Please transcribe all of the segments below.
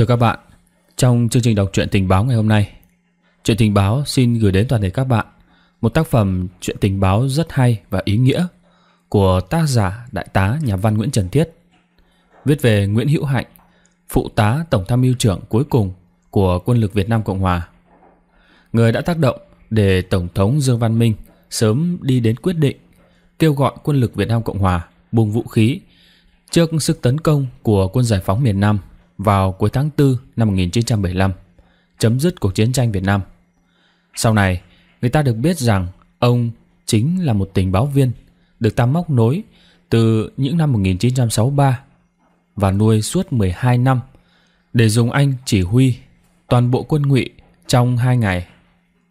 Thưa các bạn, trong chương trình đọc truyện tình báo ngày hôm nay, truyện tình báo xin gửi đến toàn thể các bạn một tác phẩm truyện tình báo rất hay và ý nghĩa của tác giả đại tá nhà văn Nguyễn Trần Thiết, viết về Nguyễn Hữu Hạnh, phụ tá tổng tham mưu trưởng cuối cùng của quân lực Việt Nam Cộng hòa. Người đã tác động để tổng thống Dương Văn Minh sớm đi đến quyết định kêu gọi quân lực Việt Nam Cộng hòa buông vũ khí trước sức tấn công của quân giải phóng miền Nam vào cuối tháng 4 năm 1975, chấm dứt cuộc chiến tranh Việt Nam. Sau này, người ta được biết rằng ông chính là một tình báo viên được ta móc nối từ những năm 1963 và nuôi suốt 12 năm để dùng anh chỉ huy toàn bộ quân ngụy trong hai ngày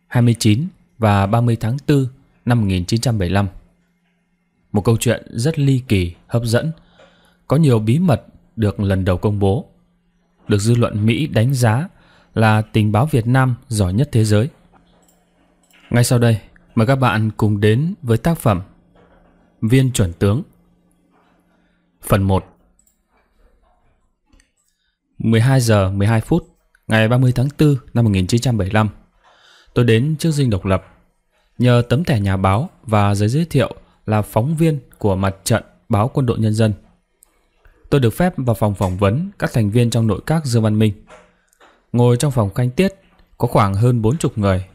29 và 30 tháng 4 năm 1975. Một câu chuyện rất ly kỳ, hấp dẫn, có nhiều bí mật được lần đầu công bố được dư luận Mỹ đánh giá là tình báo Việt Nam giỏi nhất thế giới. Ngay sau đây, mời các bạn cùng đến với tác phẩm Viên chuẩn tướng. Phần 1. 12 giờ 12 phút ngày 30 tháng 4 năm 1975, tôi đến trước dinh độc lập nhờ tấm thẻ nhà báo và giấy giới thiệu là phóng viên của mặt trận báo quân đội nhân dân tôi được phép vào phòng phỏng vấn các thành viên trong nội các Dương Văn Minh. Ngồi trong phòng canh tiết có khoảng hơn 40 người,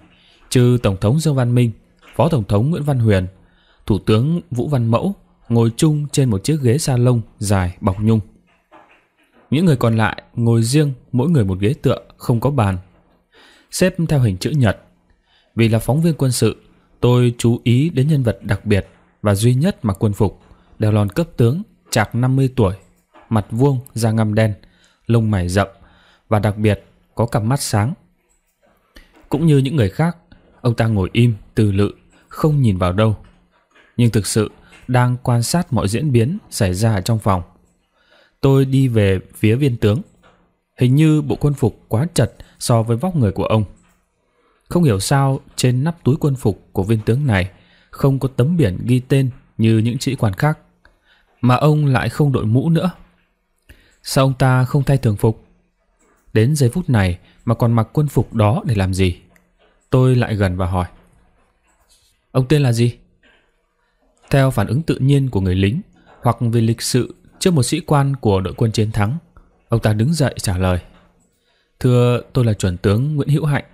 trừ Tổng thống Dương Văn Minh, Phó Tổng thống Nguyễn Văn Huyền, Thủ tướng Vũ Văn Mẫu ngồi chung trên một chiếc ghế sa lông dài bọc nhung. Những người còn lại ngồi riêng mỗi người một ghế tựa không có bàn, xếp theo hình chữ nhật. Vì là phóng viên quân sự, tôi chú ý đến nhân vật đặc biệt và duy nhất mặc quân phục, đèo lòn cấp tướng, chạc 50 tuổi, mặt vuông, da ngăm đen, lông mày rậm và đặc biệt có cặp mắt sáng. Cũng như những người khác, ông ta ngồi im, từ lự, không nhìn vào đâu. Nhưng thực sự đang quan sát mọi diễn biến xảy ra ở trong phòng. Tôi đi về phía viên tướng. Hình như bộ quân phục quá chật so với vóc người của ông. Không hiểu sao trên nắp túi quân phục của viên tướng này không có tấm biển ghi tên như những sĩ quan khác. Mà ông lại không đội mũ nữa. Sao ông ta không thay thường phục? Đến giây phút này mà còn mặc quân phục đó để làm gì? Tôi lại gần và hỏi. Ông tên là gì? Theo phản ứng tự nhiên của người lính hoặc vì lịch sự trước một sĩ quan của đội quân chiến thắng, ông ta đứng dậy trả lời. Thưa, tôi là chuẩn tướng Nguyễn Hữu Hạnh.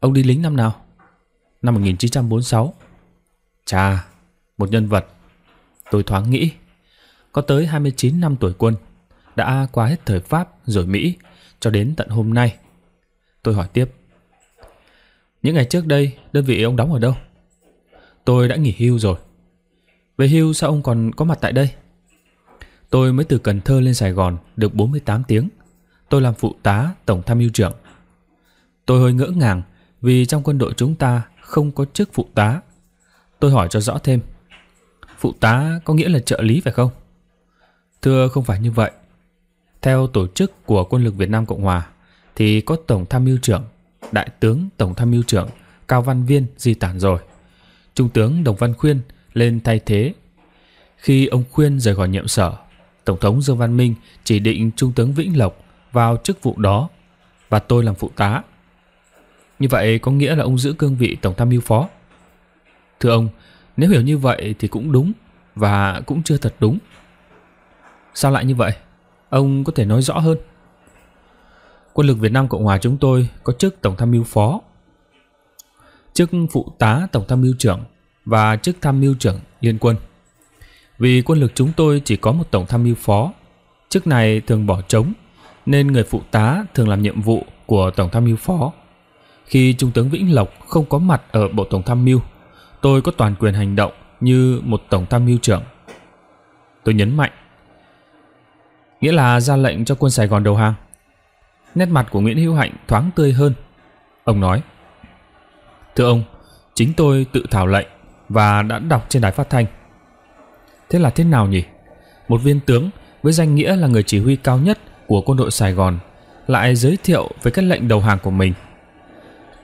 Ông đi lính năm nào? Năm một nghìn chín trăm bốn mươi sáu Chà, một nhân vật. Tôi thoáng nghĩ, có tới hai mươi chín năm tuổi quân đã qua hết thời Pháp rồi Mỹ cho đến tận hôm nay. Tôi hỏi tiếp. Những ngày trước đây, đơn vị ông đóng ở đâu? Tôi đã nghỉ hưu rồi. Về hưu sao ông còn có mặt tại đây? Tôi mới từ Cần Thơ lên Sài Gòn được bốn mươi tám tiếng. Tôi làm phụ tá tổng tham mưu trưởng. Tôi hơi ngỡ ngàng vì trong quân đội chúng ta không có chức phụ tá. Tôi hỏi cho rõ thêm. Phụ tá có nghĩa là trợ lý phải không? Thưa không phải như vậy. Theo tổ chức của quân lực Việt Nam Cộng Hòa thì có Tổng Tham mưu trưởng, Đại tướng Tổng Tham mưu trưởng Cao Văn Viên di tản rồi. Trung tướng Đồng Văn Khuyên lên thay thế. Khi ông Khuyên rời khỏi nhiệm sở, Tổng thống Dương Văn Minh chỉ định Trung tướng Vĩnh Lộc vào chức vụ đó và tôi làm phụ tá. Như vậy có nghĩa là ông giữ cương vị Tổng tham mưu phó. Thưa ông, nếu hiểu như vậy thì cũng đúng và cũng chưa thật đúng. Sao lại như vậy? Ông có thể nói rõ hơn. Quân lực Việt Nam Cộng Hòa chúng tôi có chức Tổng tham mưu phó, chức phụ tá Tổng tham mưu trưởng và chức tham mưu trưởng liên quân. Vì quân lực chúng tôi chỉ có một Tổng tham mưu phó, chức này thường bỏ trống, nên người phụ tá thường làm nhiệm vụ của Tổng tham mưu phó. Khi Trung tướng Vĩnh Lộc không có mặt ở Bộ Tổng tham mưu, tôi có toàn quyền hành động như một Tổng tham mưu trưởng. Tôi nhấn mạnh nghĩa là ra lệnh cho quân Sài Gòn đầu hàng. Nét mặt của Nguyễn Hữu Hạnh thoáng tươi hơn. Ông nói, Thưa ông, chính tôi tự thảo lệnh và đã đọc trên đài phát thanh. Thế là thế nào nhỉ? Một viên tướng với danh nghĩa là người chỉ huy cao nhất của quân đội Sài Gòn lại giới thiệu với các lệnh đầu hàng của mình.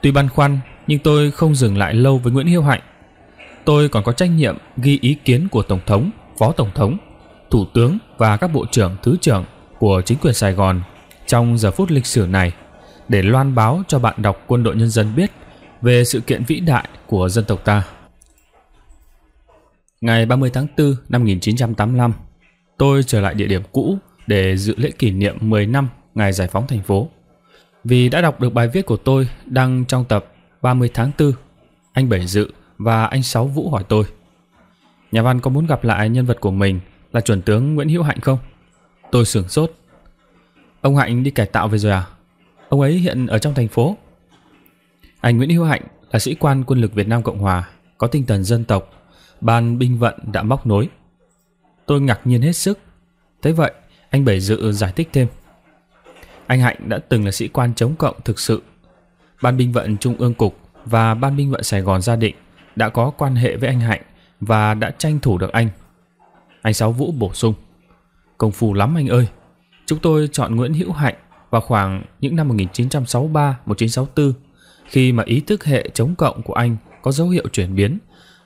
Tuy băn khoăn, nhưng tôi không dừng lại lâu với Nguyễn Hiêu Hạnh. Tôi còn có trách nhiệm ghi ý kiến của Tổng thống, Phó Tổng thống thủ tướng và các bộ trưởng thứ trưởng của chính quyền Sài Gòn trong giờ phút lịch sử này để loan báo cho bạn đọc quân đội nhân dân biết về sự kiện vĩ đại của dân tộc ta. Ngày 30 tháng 4 năm 1985, tôi trở lại địa điểm cũ để dự lễ kỷ niệm 10 năm ngày giải phóng thành phố. Vì đã đọc được bài viết của tôi đăng trong tập 30 tháng 4, anh Bảy Dự và anh Sáu Vũ hỏi tôi. Nhà văn có muốn gặp lại nhân vật của mình là chuẩn tướng Nguyễn Hữu Hạnh không? Tôi sửng sốt. Ông Hạnh đi cải tạo về rồi à? Ông ấy hiện ở trong thành phố. Anh Nguyễn Hữu Hạnh là sĩ quan quân lực Việt Nam Cộng Hòa, có tinh thần dân tộc, ban binh vận đã móc nối. Tôi ngạc nhiên hết sức. Thế vậy, anh Bảy Dự giải thích thêm. Anh Hạnh đã từng là sĩ quan chống cộng thực sự. Ban binh vận Trung ương Cục và Ban binh vận Sài Gòn gia định đã có quan hệ với anh Hạnh và đã tranh thủ được anh anh Sáu Vũ bổ sung. Công phu lắm anh ơi. Chúng tôi chọn Nguyễn Hữu Hạnh vào khoảng những năm 1963-1964 khi mà ý thức hệ chống cộng của anh có dấu hiệu chuyển biến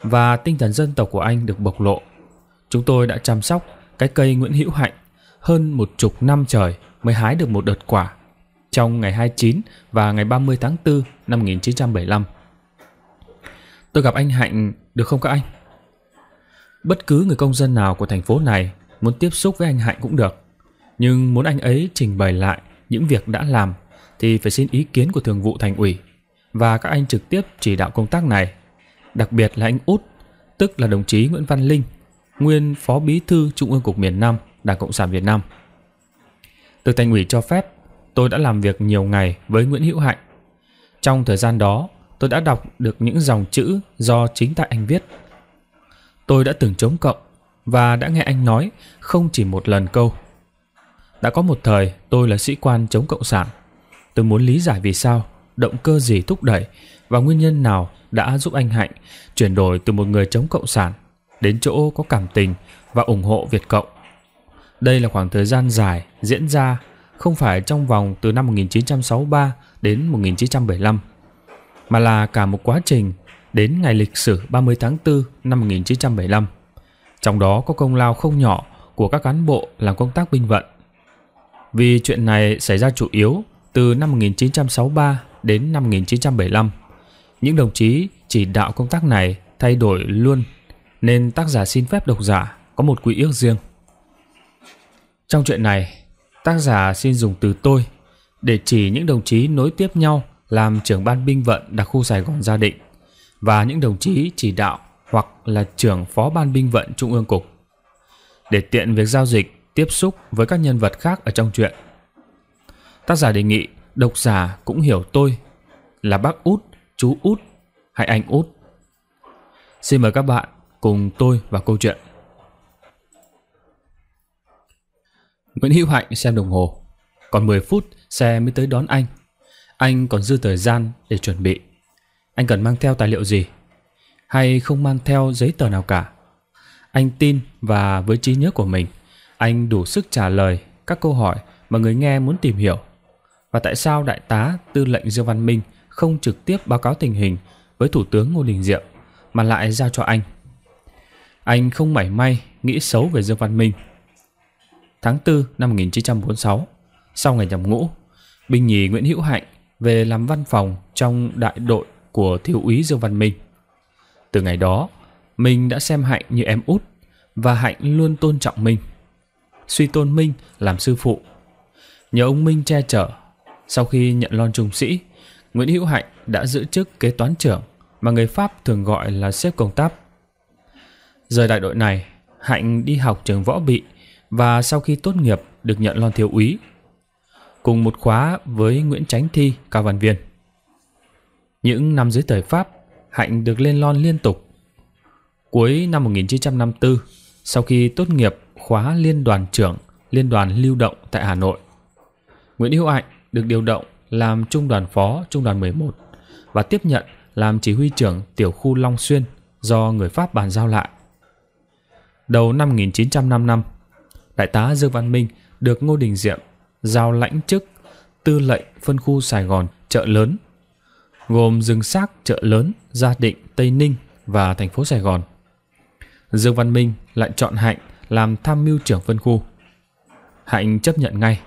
và tinh thần dân tộc của anh được bộc lộ. Chúng tôi đã chăm sóc cái cây Nguyễn Hữu Hạnh hơn một chục năm trời mới hái được một đợt quả trong ngày 29 và ngày 30 tháng 4 năm 1975. Tôi gặp anh Hạnh được không các anh? Bất cứ người công dân nào của thành phố này muốn tiếp xúc với anh Hạnh cũng được. Nhưng muốn anh ấy trình bày lại những việc đã làm thì phải xin ý kiến của thường vụ thành ủy và các anh trực tiếp chỉ đạo công tác này. Đặc biệt là anh Út, tức là đồng chí Nguyễn Văn Linh, nguyên Phó Bí thư Trung ương Cục miền Nam, Đảng Cộng sản Việt Nam. Từ thành ủy cho phép, tôi đã làm việc nhiều ngày với Nguyễn Hữu Hạnh. Trong thời gian đó, tôi đã đọc được những dòng chữ do chính tại anh viết Tôi đã từng chống cộng và đã nghe anh nói không chỉ một lần câu. Đã có một thời tôi là sĩ quan chống cộng sản. Tôi muốn lý giải vì sao, động cơ gì thúc đẩy và nguyên nhân nào đã giúp anh Hạnh chuyển đổi từ một người chống cộng sản đến chỗ có cảm tình và ủng hộ Việt Cộng. Đây là khoảng thời gian dài diễn ra không phải trong vòng từ năm 1963 đến 1975 mà là cả một quá trình đến ngày lịch sử 30 tháng 4 năm 1975. Trong đó có công lao không nhỏ của các cán bộ làm công tác binh vận. Vì chuyện này xảy ra chủ yếu từ năm 1963 đến năm 1975. Những đồng chí chỉ đạo công tác này thay đổi luôn nên tác giả xin phép độc giả có một quy ước riêng. Trong chuyện này, tác giả xin dùng từ tôi để chỉ những đồng chí nối tiếp nhau làm trưởng ban binh vận đặc khu Sài Gòn gia định và những đồng chí chỉ đạo hoặc là trưởng phó ban binh vận trung ương cục để tiện việc giao dịch tiếp xúc với các nhân vật khác ở trong chuyện Tác giả đề nghị độc giả cũng hiểu tôi là bác út, chú út hay anh út. Xin mời các bạn cùng tôi vào câu chuyện. Nguyễn Hữu Hạnh xem đồng hồ, còn mười phút xe mới tới đón anh. Anh còn dư thời gian để chuẩn bị anh cần mang theo tài liệu gì? Hay không mang theo giấy tờ nào cả? Anh tin và với trí nhớ của mình, anh đủ sức trả lời các câu hỏi mà người nghe muốn tìm hiểu. Và tại sao đại tá tư lệnh Dương Văn Minh không trực tiếp báo cáo tình hình với Thủ tướng Ngô Đình Diệm mà lại giao cho anh? Anh không mảy may nghĩ xấu về Dương Văn Minh. Tháng 4 năm 1946, sau ngày nhập ngũ, binh nhì Nguyễn Hữu Hạnh về làm văn phòng trong đại đội của thiếu úy Dương Văn Minh. Từ ngày đó, Minh đã xem Hạnh như em út và Hạnh luôn tôn trọng Minh. Suy tôn Minh làm sư phụ. Nhờ ông Minh che chở, sau khi nhận lon trung sĩ, Nguyễn Hữu Hạnh đã giữ chức kế toán trưởng mà người Pháp thường gọi là xếp công tác. Rời đại đội này, Hạnh đi học trường võ bị và sau khi tốt nghiệp được nhận lon thiếu úy. Cùng một khóa với Nguyễn Tránh Thi, cao văn viên. Những năm dưới thời Pháp, Hạnh được lên lon liên tục. Cuối năm 1954, sau khi tốt nghiệp khóa liên đoàn trưởng Liên đoàn lưu động tại Hà Nội, Nguyễn Hữu Hạnh được điều động làm trung đoàn phó trung đoàn 11 và tiếp nhận làm chỉ huy trưởng tiểu khu Long Xuyên do người Pháp bàn giao lại. Đầu năm 1955, Đại tá Dương Văn Minh được Ngô Đình Diệm giao lãnh chức tư lệnh phân khu Sài Gòn chợ lớn gồm rừng xác chợ lớn, Gia Định, Tây Ninh và thành phố Sài Gòn. Dương Văn Minh lại chọn Hạnh làm tham mưu trưởng phân khu. Hạnh chấp nhận ngay.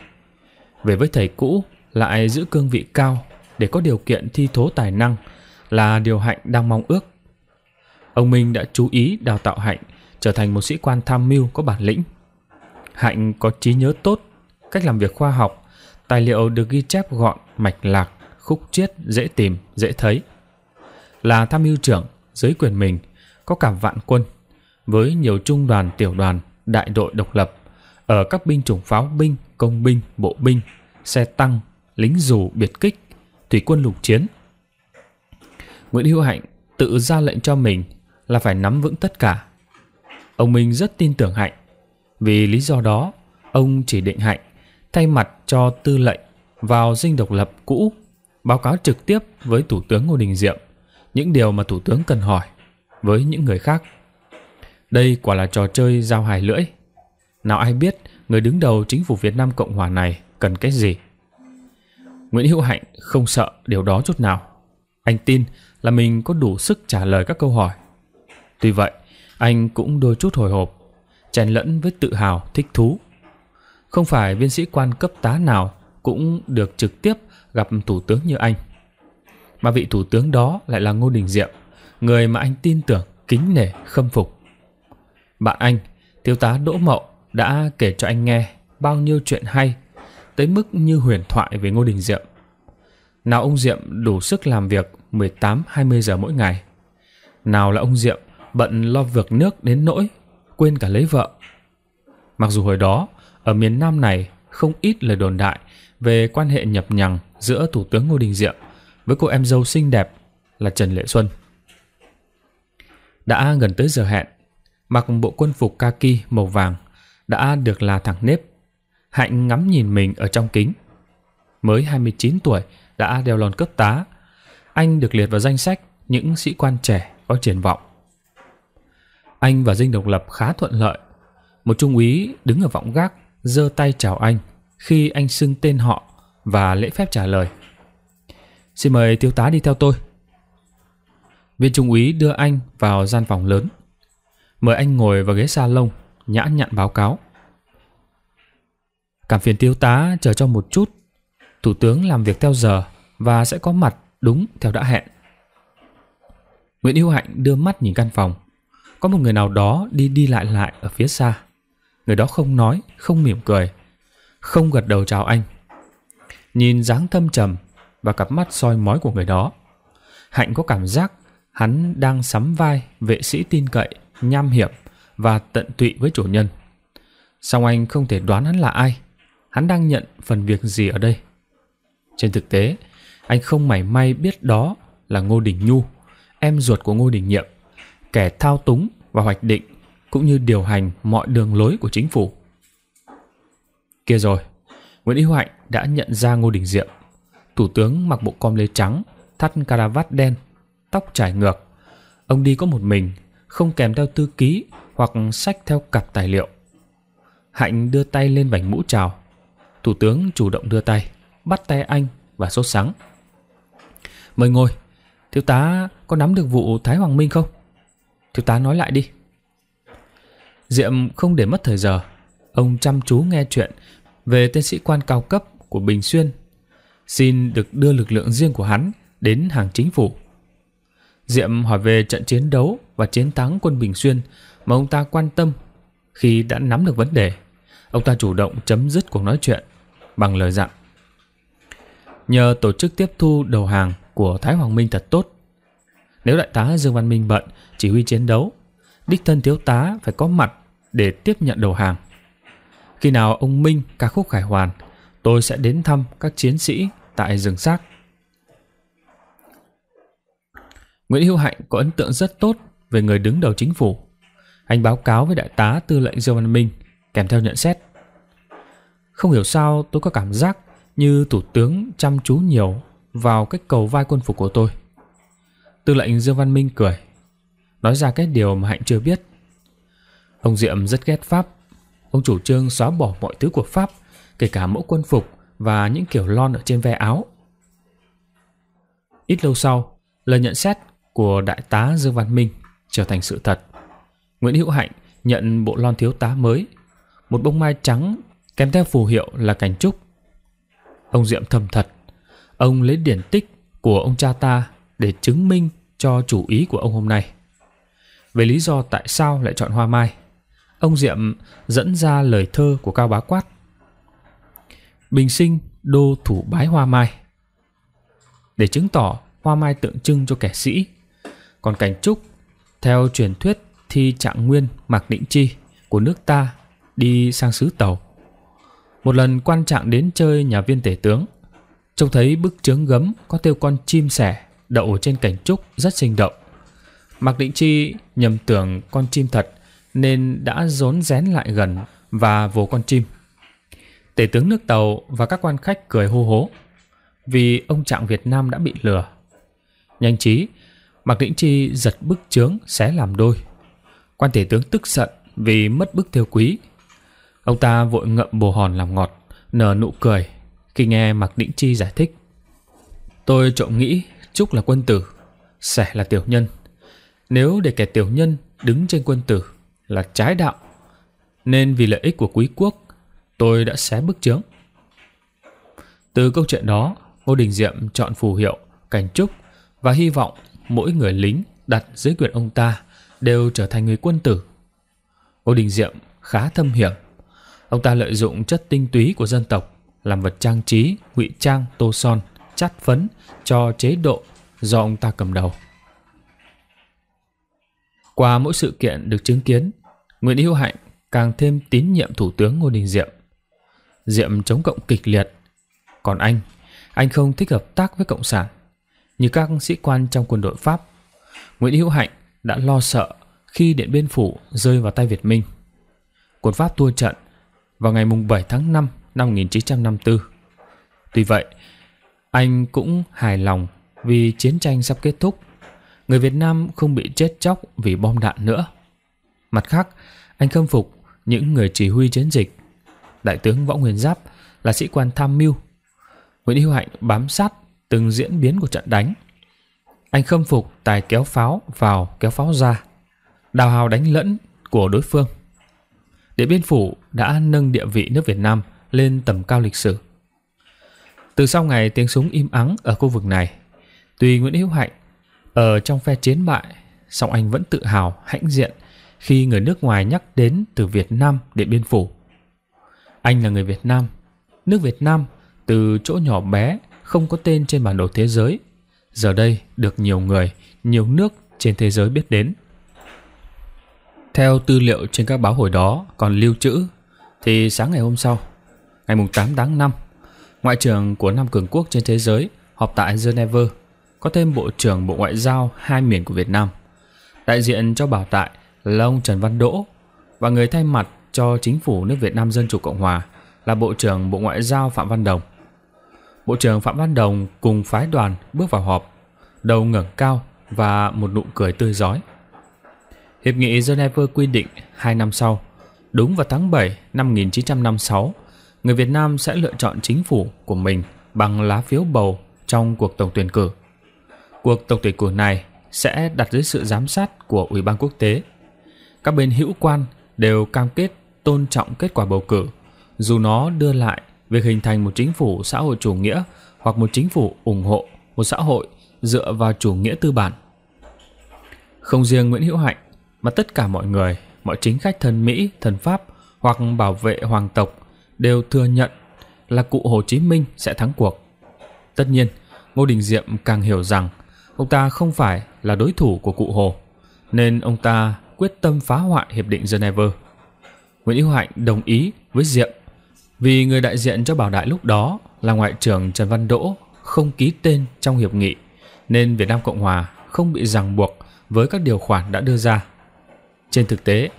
Về với thầy cũ, lại giữ cương vị cao để có điều kiện thi thố tài năng là điều Hạnh đang mong ước. Ông Minh đã chú ý đào tạo Hạnh trở thành một sĩ quan tham mưu có bản lĩnh. Hạnh có trí nhớ tốt, cách làm việc khoa học, tài liệu được ghi chép gọn, mạch lạc, khúc chiết, dễ tìm, dễ thấy. Là tham mưu trưởng, dưới quyền mình có cả vạn quân với nhiều trung đoàn, tiểu đoàn, đại đội độc lập ở các binh chủng pháo binh, công binh, bộ binh, xe tăng, lính dù biệt kích, thủy quân lục chiến. Nguyễn Hữu Hạnh tự ra lệnh cho mình là phải nắm vững tất cả. Ông Minh rất tin tưởng Hạnh. Vì lý do đó, ông chỉ định Hạnh thay mặt cho tư lệnh vào dinh độc lập cũ báo cáo trực tiếp với Thủ tướng Ngô Đình Diệm những điều mà Thủ tướng cần hỏi với những người khác. Đây quả là trò chơi giao hài lưỡi. Nào ai biết người đứng đầu chính phủ Việt Nam Cộng Hòa này cần cái gì? Nguyễn Hữu Hạnh không sợ điều đó chút nào. Anh tin là mình có đủ sức trả lời các câu hỏi. Tuy vậy, anh cũng đôi chút hồi hộp, chen lẫn với tự hào thích thú. Không phải viên sĩ quan cấp tá nào cũng được trực tiếp gặp thủ tướng như anh. Mà vị thủ tướng đó lại là Ngô Đình Diệm, người mà anh tin tưởng, kính nể, khâm phục. Bạn anh, thiếu tá Đỗ Mậu đã kể cho anh nghe bao nhiêu chuyện hay, tới mức như huyền thoại về Ngô Đình Diệm. Nào ông Diệm đủ sức làm việc 18-20 giờ mỗi ngày. Nào là ông Diệm bận lo việc nước đến nỗi quên cả lấy vợ. Mặc dù hồi đó, ở miền Nam này không ít lời đồn đại về quan hệ nhập nhằng giữa Thủ tướng Ngô Đình Diệm với cô em dâu xinh đẹp là Trần Lệ Xuân. Đã gần tới giờ hẹn, mặc bộ quân phục kaki màu vàng đã được là thẳng nếp. Hạnh ngắm nhìn mình ở trong kính. Mới 29 tuổi đã đeo lon cấp tá, anh được liệt vào danh sách những sĩ quan trẻ có triển vọng. Anh và Dinh Độc Lập khá thuận lợi. Một trung úy đứng ở vọng gác giơ tay chào anh khi anh xưng tên họ và lễ phép trả lời. Xin mời thiếu tá đi theo tôi. Viên trung úy đưa anh vào gian phòng lớn. Mời anh ngồi vào ghế sa lông, nhã nhặn báo cáo. Cảm phiền thiếu tá chờ cho một chút. Thủ tướng làm việc theo giờ và sẽ có mặt đúng theo đã hẹn. Nguyễn Hữu Hạnh đưa mắt nhìn căn phòng. Có một người nào đó đi đi lại lại ở phía xa. Người đó không nói, không mỉm cười, không gật đầu chào anh nhìn dáng thâm trầm và cặp mắt soi mói của người đó. Hạnh có cảm giác hắn đang sắm vai vệ sĩ tin cậy, nham hiểm và tận tụy với chủ nhân. Song anh không thể đoán hắn là ai, hắn đang nhận phần việc gì ở đây. Trên thực tế, anh không mảy may biết đó là Ngô Đình Nhu, em ruột của Ngô Đình Nhiệm, kẻ thao túng và hoạch định cũng như điều hành mọi đường lối của chính phủ. Kia rồi, Nguyễn Hữu Hạnh đã nhận ra Ngô Đình Diệm. Thủ tướng mặc bộ com lê trắng, thắt caravat đen, tóc trải ngược. Ông đi có một mình, không kèm theo tư ký hoặc sách theo cặp tài liệu. Hạnh đưa tay lên vành mũ chào. Thủ tướng chủ động đưa tay, bắt tay anh và sốt sắng. Mời ngồi, thiếu tá có nắm được vụ Thái Hoàng Minh không? Thiếu tá nói lại đi. Diệm không để mất thời giờ, ông chăm chú nghe chuyện về tên sĩ quan cao cấp của Bình Xuyên, xin được đưa lực lượng riêng của hắn đến hàng chính phủ. Diệm hỏi về trận chiến đấu và chiến thắng quân Bình Xuyên mà ông ta quan tâm. Khi đã nắm được vấn đề, ông ta chủ động chấm dứt cuộc nói chuyện bằng lời dặn. Nhờ tổ chức tiếp thu đầu hàng của Thái Hoàng Minh thật tốt. Nếu đại tá Dương Văn Minh bận chỉ huy chiến đấu, đích thân thiếu tá phải có mặt để tiếp nhận đầu hàng. Khi nào ông Minh ca khúc khải hoàn tôi sẽ đến thăm các chiến sĩ tại rừng xác. Nguyễn Hữu Hạnh có ấn tượng rất tốt về người đứng đầu chính phủ. Anh báo cáo với đại tá tư lệnh Dương Văn Minh kèm theo nhận xét. Không hiểu sao tôi có cảm giác như thủ tướng chăm chú nhiều vào cách cầu vai quân phục của tôi. Tư lệnh Dương Văn Minh cười, nói ra cái điều mà Hạnh chưa biết. Ông Diệm rất ghét Pháp. Ông chủ trương xóa bỏ mọi thứ của Pháp – kể cả mẫu quân phục và những kiểu lon ở trên ve áo. Ít lâu sau, lời nhận xét của đại tá Dương Văn Minh trở thành sự thật. Nguyễn Hữu Hạnh nhận bộ lon thiếu tá mới, một bông mai trắng kèm theo phù hiệu là cảnh trúc. Ông Diệm thầm thật, ông lấy điển tích của ông cha ta để chứng minh cho chủ ý của ông hôm nay. Về lý do tại sao lại chọn hoa mai, ông Diệm dẫn ra lời thơ của Cao Bá Quát Bình sinh đô thủ bái hoa mai Để chứng tỏ hoa mai tượng trưng cho kẻ sĩ Còn cảnh trúc Theo truyền thuyết thi trạng nguyên Mạc Định Chi của nước ta đi sang xứ Tàu. Một lần quan trạng đến chơi nhà viên tể tướng, trông thấy bức trướng gấm có tiêu con chim sẻ đậu trên cảnh trúc rất sinh động. Mạc Định Chi nhầm tưởng con chim thật nên đã rốn rén lại gần và vồ con chim. Tể tướng nước tàu và các quan khách cười hô hố vì ông trạng Việt Nam đã bị lừa. Nhanh trí, Mạc Đĩnh Chi giật bức chướng xé làm đôi. Quan tể tướng tức giận vì mất bức thiêu quý. Ông ta vội ngậm bồ hòn làm ngọt, nở nụ cười khi nghe Mạc Đĩnh Chi giải thích. Tôi trộm nghĩ Trúc là quân tử, Sẻ là tiểu nhân. Nếu để kẻ tiểu nhân đứng trên quân tử là trái đạo, nên vì lợi ích của quý quốc tôi đã xé bức chướng. Từ câu chuyện đó, Ngô Đình Diệm chọn phù hiệu, cảnh trúc và hy vọng mỗi người lính đặt dưới quyền ông ta đều trở thành người quân tử. Ngô Đình Diệm khá thâm hiểm. Ông ta lợi dụng chất tinh túy của dân tộc làm vật trang trí, ngụy trang, tô son, chát phấn cho chế độ do ông ta cầm đầu. Qua mỗi sự kiện được chứng kiến, Nguyễn Hữu Hạnh càng thêm tín nhiệm Thủ tướng Ngô Đình Diệm. Diệm chống cộng kịch liệt. Còn anh, anh không thích hợp tác với Cộng sản. Như các sĩ quan trong quân đội Pháp, Nguyễn Hữu Hạnh đã lo sợ khi Điện Biên Phủ rơi vào tay Việt Minh. Quân Pháp thua trận vào ngày 7 tháng 5 năm 1954. Tuy vậy, anh cũng hài lòng vì chiến tranh sắp kết thúc. Người Việt Nam không bị chết chóc vì bom đạn nữa. Mặt khác, anh khâm phục những người chỉ huy chiến dịch Đại tướng Võ Nguyên Giáp là sĩ quan tham mưu. Nguyễn Hữu Hạnh bám sát từng diễn biến của trận đánh. Anh khâm phục tài kéo pháo vào kéo pháo ra, đào hào đánh lẫn của đối phương. Điện Biên Phủ đã nâng địa vị nước Việt Nam lên tầm cao lịch sử. Từ sau ngày tiếng súng im ắng ở khu vực này, tuy Nguyễn Hữu Hạnh ở trong phe chiến bại, song anh vẫn tự hào, hãnh diện khi người nước ngoài nhắc đến từ Việt Nam Điện Biên Phủ anh là người Việt Nam. Nước Việt Nam từ chỗ nhỏ bé không có tên trên bản đồ thế giới, giờ đây được nhiều người, nhiều nước trên thế giới biết đến. Theo tư liệu trên các báo hồi đó còn lưu trữ thì sáng ngày hôm sau, ngày 8 tháng 5, Ngoại trưởng của năm cường quốc trên thế giới họp tại Geneva có thêm Bộ trưởng Bộ Ngoại giao hai miền của Việt Nam. Đại diện cho bảo tại là ông Trần Văn Đỗ và người thay mặt cho chính phủ nước Việt Nam Dân Chủ Cộng Hòa là Bộ trưởng Bộ Ngoại giao Phạm Văn Đồng. Bộ trưởng Phạm Văn Đồng cùng phái đoàn bước vào họp, đầu ngẩng cao và một nụ cười tươi giói. Hiệp nghị Geneva quy định 2 năm sau, đúng vào tháng 7 năm 1956, người Việt Nam sẽ lựa chọn chính phủ của mình bằng lá phiếu bầu trong cuộc tổng tuyển cử. Cuộc tổng tuyển cử này sẽ đặt dưới sự giám sát của Ủy ban quốc tế. Các bên hữu quan đều cam kết tôn trọng kết quả bầu cử, dù nó đưa lại việc hình thành một chính phủ xã hội chủ nghĩa hoặc một chính phủ ủng hộ một xã hội dựa vào chủ nghĩa tư bản. Không riêng Nguyễn Hữu Hạnh, mà tất cả mọi người, mọi chính khách thần Mỹ, thần Pháp hoặc bảo vệ hoàng tộc đều thừa nhận là cụ Hồ Chí Minh sẽ thắng cuộc. Tất nhiên, Ngô Đình Diệm càng hiểu rằng ông ta không phải là đối thủ của cụ Hồ, nên ông ta quyết tâm phá hoại Hiệp định Geneva Nguyễn Hữu Hạnh đồng ý với Diệm vì người đại diện cho Bảo Đại lúc đó là Ngoại trưởng Trần Văn Đỗ không ký tên trong hiệp nghị nên Việt Nam Cộng Hòa không bị ràng buộc với các điều khoản đã đưa ra. Trên thực tế,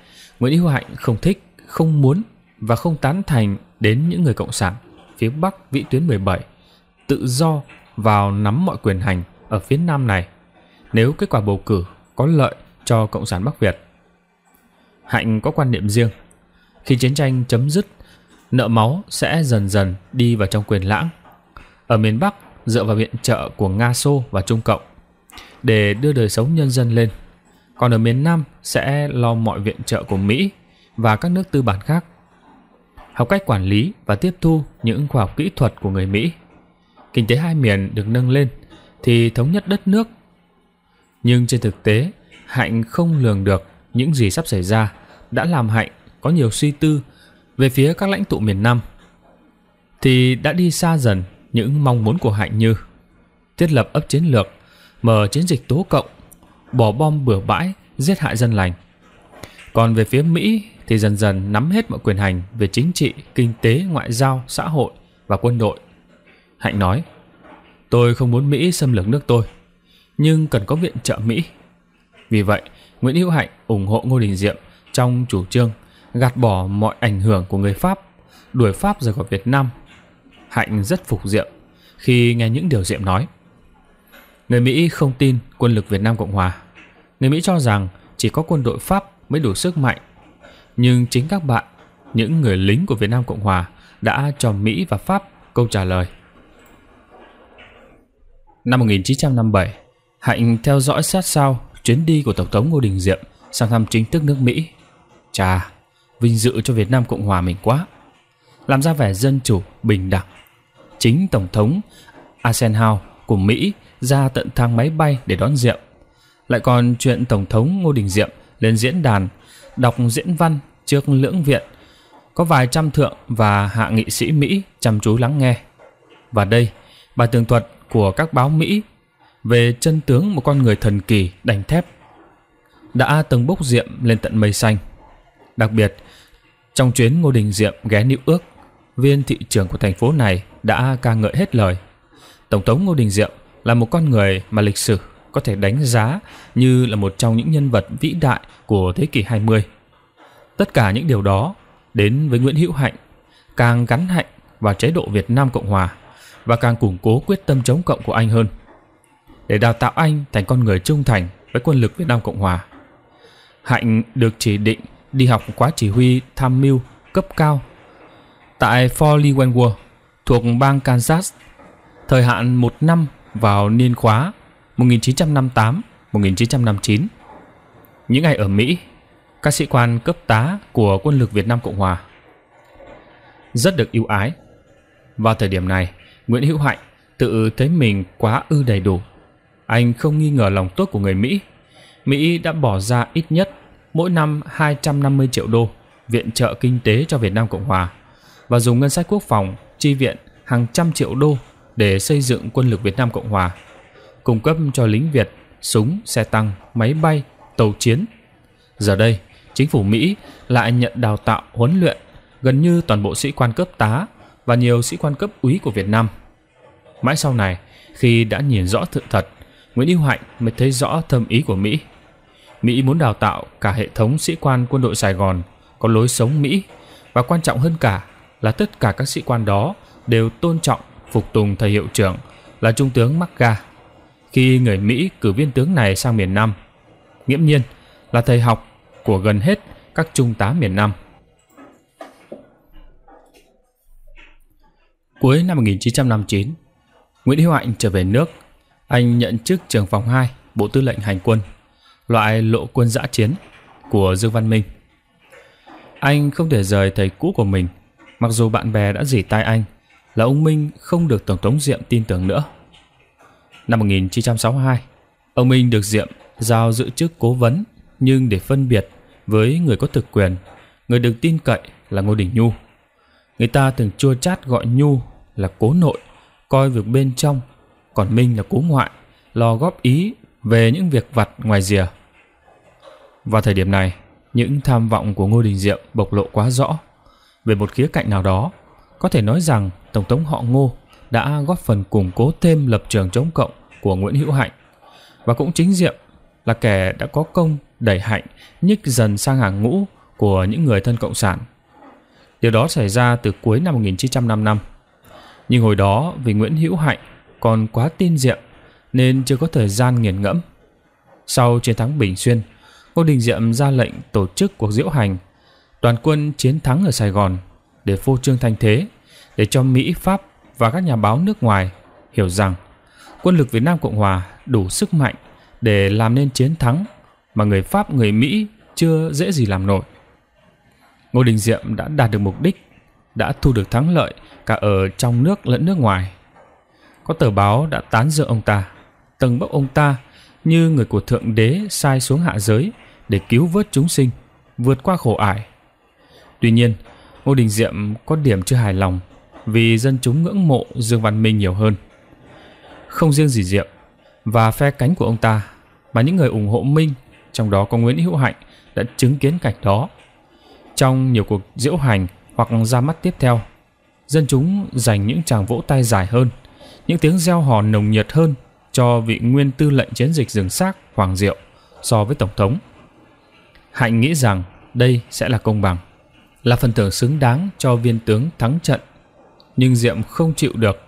Nguyễn Hữu Hạnh không thích, không muốn và không tán thành đến những người Cộng sản phía Bắc vĩ tuyến 17 tự do vào nắm mọi quyền hành ở phía Nam này nếu kết quả bầu cử có lợi cho Cộng sản Bắc Việt. Hạnh có quan niệm riêng khi chiến tranh chấm dứt, nợ máu sẽ dần dần đi vào trong quyền lãng. Ở miền Bắc, dựa vào viện trợ của Nga Xô và Trung Cộng để đưa đời sống nhân dân lên. Còn ở miền Nam sẽ lo mọi viện trợ của Mỹ và các nước tư bản khác. Học cách quản lý và tiếp thu những khoa học kỹ thuật của người Mỹ. Kinh tế hai miền được nâng lên thì thống nhất đất nước. Nhưng trên thực tế, Hạnh không lường được những gì sắp xảy ra đã làm Hạnh có nhiều suy tư về phía các lãnh tụ miền Nam thì đã đi xa dần những mong muốn của Hạnh như thiết lập ấp chiến lược, mở chiến dịch tố cộng, bỏ bom bừa bãi, giết hại dân lành. Còn về phía Mỹ thì dần dần nắm hết mọi quyền hành về chính trị, kinh tế, ngoại giao, xã hội và quân đội. Hạnh nói, tôi không muốn Mỹ xâm lược nước tôi, nhưng cần có viện trợ Mỹ. Vì vậy, Nguyễn Hữu Hạnh ủng hộ Ngô Đình Diệm trong chủ trương gạt bỏ mọi ảnh hưởng của người Pháp, đuổi Pháp rời khỏi Việt Nam. Hạnh rất phục Diệm khi nghe những điều Diệm nói. Người Mỹ không tin quân lực Việt Nam Cộng Hòa. Người Mỹ cho rằng chỉ có quân đội Pháp mới đủ sức mạnh. Nhưng chính các bạn, những người lính của Việt Nam Cộng Hòa đã cho Mỹ và Pháp câu trả lời. Năm 1957, Hạnh theo dõi sát sao chuyến đi của Tổng thống Ngô Đình Diệm sang thăm chính thức nước Mỹ. Chà, vinh dự cho Việt Nam Cộng Hòa mình quá. Làm ra vẻ dân chủ, bình đẳng. Chính Tổng thống Eisenhower của Mỹ ra tận thang máy bay để đón Diệm. Lại còn chuyện Tổng thống Ngô Đình Diệm lên diễn đàn, đọc diễn văn trước lưỡng viện. Có vài trăm thượng và hạ nghị sĩ Mỹ chăm chú lắng nghe. Và đây, bài tường thuật của các báo Mỹ về chân tướng một con người thần kỳ đành thép đã từng bốc diệm lên tận mây xanh. Đặc biệt, trong chuyến Ngô Đình Diệm ghé Nữ Ước, viên thị trưởng của thành phố này đã ca ngợi hết lời. Tổng thống Ngô Đình Diệm là một con người mà lịch sử có thể đánh giá như là một trong những nhân vật vĩ đại của thế kỷ 20. Tất cả những điều đó đến với Nguyễn Hữu Hạnh càng gắn Hạnh vào chế độ Việt Nam Cộng Hòa và càng củng cố quyết tâm chống cộng của anh hơn để đào tạo anh thành con người trung thành với quân lực Việt Nam Cộng Hòa. Hạnh được chỉ định đi học quá chỉ huy tham mưu cấp cao tại Fort Lee thuộc bang Kansas, thời hạn một năm vào niên khóa 1958-1959. Những ngày ở Mỹ, các sĩ quan cấp tá của quân lực Việt Nam Cộng Hòa rất được ưu ái. Vào thời điểm này, Nguyễn Hữu Hạnh tự thấy mình quá ư đầy đủ. Anh không nghi ngờ lòng tốt của người Mỹ. Mỹ đã bỏ ra ít nhất mỗi năm 250 triệu đô viện trợ kinh tế cho Việt Nam Cộng Hòa và dùng ngân sách quốc phòng chi viện hàng trăm triệu đô để xây dựng quân lực Việt Nam Cộng Hòa, cung cấp cho lính Việt súng, xe tăng, máy bay, tàu chiến. Giờ đây, chính phủ Mỹ lại nhận đào tạo huấn luyện gần như toàn bộ sĩ quan cấp tá và nhiều sĩ quan cấp úy của Việt Nam. Mãi sau này, khi đã nhìn rõ sự thật, Nguyễn Hữu Hạnh mới thấy rõ thâm ý của Mỹ. Mỹ muốn đào tạo cả hệ thống sĩ quan quân đội Sài Gòn có lối sống Mỹ và quan trọng hơn cả là tất cả các sĩ quan đó đều tôn trọng phục tùng thầy hiệu trưởng là trung tướng Macga. Khi người Mỹ cử viên tướng này sang miền Nam, nghiễm nhiên là thầy học của gần hết các trung tá miền Nam. Cuối năm 1959, Nguyễn Hữu Hạnh trở về nước, anh nhận chức trưởng phòng 2 Bộ Tư lệnh Hành quân loại lộ quân giã chiến của Dương Văn Minh. Anh không thể rời thầy cũ của mình, mặc dù bạn bè đã dỉ tai anh là ông Minh không được Tổng thống Diệm tin tưởng nữa. Năm 1962, ông Minh được Diệm giao giữ chức cố vấn nhưng để phân biệt với người có thực quyền, người được tin cậy là Ngô Đình Nhu. Người ta thường chua chát gọi Nhu là cố nội, coi việc bên trong, còn Minh là cố ngoại, lo góp ý về những việc vặt ngoài rìa. Vào thời điểm này, những tham vọng của Ngô Đình Diệm bộc lộ quá rõ. Về một khía cạnh nào đó, có thể nói rằng Tổng thống họ Ngô đã góp phần củng cố thêm lập trường chống cộng của Nguyễn Hữu Hạnh. Và cũng chính Diệm là kẻ đã có công đẩy Hạnh nhích dần sang hàng ngũ của những người thân Cộng sản. Điều đó xảy ra từ cuối năm 1955. Nhưng hồi đó vì Nguyễn Hữu Hạnh còn quá tin Diệm nên chưa có thời gian nghiền ngẫm. Sau chiến thắng Bình Xuyên Ngô Đình Diệm ra lệnh tổ chức cuộc diễu hành. Toàn quân chiến thắng ở Sài Gòn để phô trương thanh thế, để cho Mỹ, Pháp và các nhà báo nước ngoài hiểu rằng quân lực Việt Nam Cộng Hòa đủ sức mạnh để làm nên chiến thắng mà người Pháp, người Mỹ chưa dễ gì làm nổi. Ngô Đình Diệm đã đạt được mục đích, đã thu được thắng lợi cả ở trong nước lẫn nước ngoài. Có tờ báo đã tán dương ông ta, tầng bốc ông ta như người của Thượng Đế sai xuống hạ giới – để cứu vớt chúng sinh, vượt qua khổ ải. Tuy nhiên, Ngô Đình Diệm có điểm chưa hài lòng vì dân chúng ngưỡng mộ Dương Văn Minh nhiều hơn. Không riêng gì Diệm và phe cánh của ông ta mà những người ủng hộ Minh, trong đó có Nguyễn Hữu Hạnh đã chứng kiến cảnh đó. Trong nhiều cuộc diễu hành hoặc ra mắt tiếp theo, dân chúng dành những tràng vỗ tay dài hơn, những tiếng reo hò nồng nhiệt hơn cho vị nguyên tư lệnh chiến dịch rừng xác Hoàng Diệu so với Tổng thống. Hạnh nghĩ rằng đây sẽ là công bằng, là phần thưởng xứng đáng cho viên tướng thắng trận. Nhưng Diệm không chịu được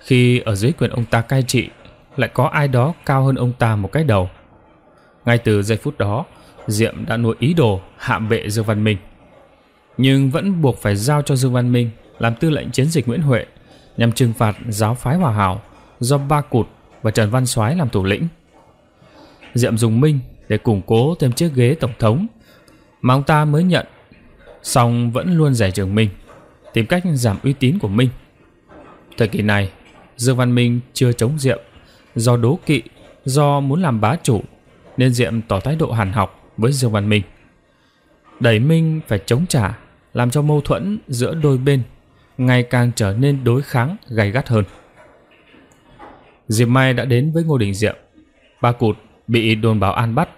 khi ở dưới quyền ông ta cai trị lại có ai đó cao hơn ông ta một cái đầu. Ngay từ giây phút đó, Diệm đã nuôi ý đồ hạm vệ Dương Văn Minh. Nhưng vẫn buộc phải giao cho Dương Văn Minh làm tư lệnh chiến dịch Nguyễn Huệ nhằm trừng phạt giáo phái Hòa Hảo do Ba Cụt và Trần Văn Soái làm thủ lĩnh. Diệm dùng Minh để củng cố thêm chiếc ghế tổng thống mà ông ta mới nhận. Song vẫn luôn rẻ trường Minh tìm cách giảm uy tín của Minh. Thời kỳ này, Dương Văn Minh chưa chống Diệm, do đố kỵ, do muốn làm bá chủ, nên Diệm tỏ thái độ hàn học với Dương Văn Minh. Đẩy Minh phải chống trả, làm cho mâu thuẫn giữa đôi bên ngày càng trở nên đối kháng gay gắt hơn. Diệp Mai đã đến với Ngô Đình Diệm. Bà Cụt bị đồn báo an bắt.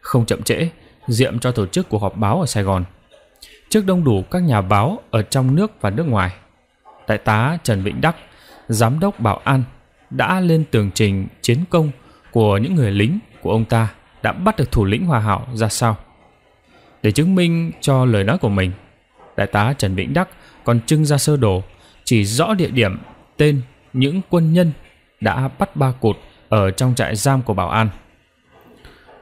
Không chậm trễ, Diệm cho tổ chức cuộc họp báo ở Sài Gòn. Trước đông đủ các nhà báo ở trong nước và nước ngoài. Đại tá Trần Vĩnh Đắc, giám đốc bảo an, đã lên tường trình chiến công của những người lính của ông ta đã bắt được thủ lĩnh Hòa Hảo ra sao. Để chứng minh cho lời nói của mình, Đại tá Trần Vĩnh Đắc còn trưng ra sơ đồ chỉ rõ địa điểm, tên những quân nhân đã bắt ba cột ở trong trại giam của bảo an.